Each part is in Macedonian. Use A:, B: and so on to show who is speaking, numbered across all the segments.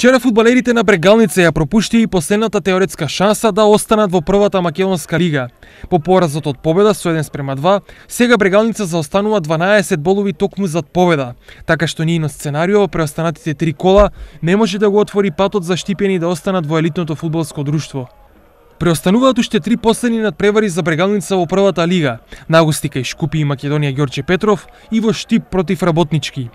A: Вчера фудбалерите на Брегалница ја пропушти и последната теоретска шанса да останат во првата македонска лига. По поразот од победа со 1 спрема 2, сега Брегалница заостанува 12 болови токму зад победа, така што нино сценарио во преостанатите три кола не може да го отвори патот за штипени да останат во елитното фудбалско друштво. Преостануваат уште три последни надпревари за Брегалница во првата лига, на Агустика и Шкупи и Македонија Ѓорче Петров и во Штип против Работнички.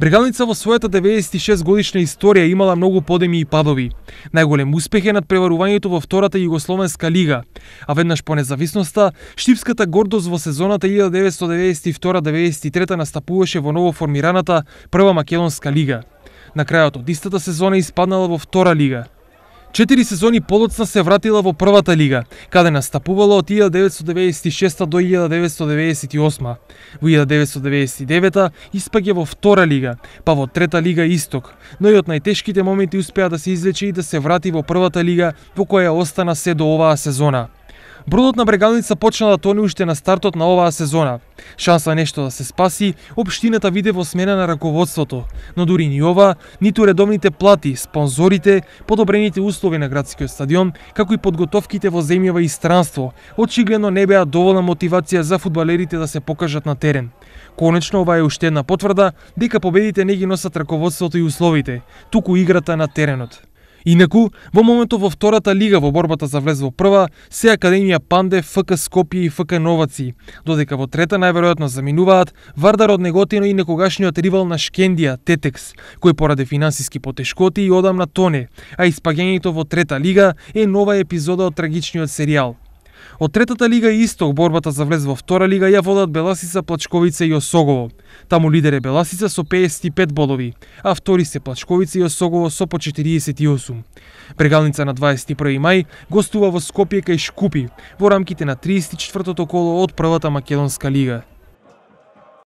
A: Брегалница во својата 96 годишна историја имала многу подеми и падови. Најголем успех е над преварувањето во втората југословенска лига, а веднаш по независноста, штипската гордост во сезоната 1992-93 настапуваше во ново формираната прва македонска лига. На крајот од истата сезона испаднала во втора лига. Четири сезони подоцна се вратила во првата лига, каде настапувала од 1996 до 1998. Во 1999 испаѓа во втора лига, па во трета лига Исток, но и од најтешките моменти успеа да се извлече и да се врати во првата лига, во која остана се до оваа сезона. Бродот на Брегалница почна да тони уште на стартот на оваа сезона. Шанса нешто да се спаси, обштината виде во смена на раководството, но дури ни ова, ниту редовните плати, спонзорите, подобрените услови на градскиот стадион, како и подготовките во земјава и странство, очигледно не беа доволна мотивација за фудбалерите да се покажат на терен. Конечно, ова е уште една потврда дека победите не ги носат раководството и условите, туку играта на теренот. Инаку, во моментот во втората лига во борбата за влез во прва, се Академија Панде, ФК Скопје и ФК Новаци, додека во трета најверојатно заминуваат Вардар од Неготино и некогашниот ривал на Шкендија, Тетекс, кој поради финансиски потешкоти и одамна тоне, а испаѓањето во трета лига е нова епизода од трагичниот серијал. Од третата лига и исток борбата за влез во втора лига ја водат Беласица, Плачковица и Осогово. Таму лидер е Беласица со 55 бодови, а втори се Плачковица и Осогово со по 48. Прегалница на 21 мај гостува во Скопје кај Шкупи во рамките на 34-тото коло од првата македонска лига.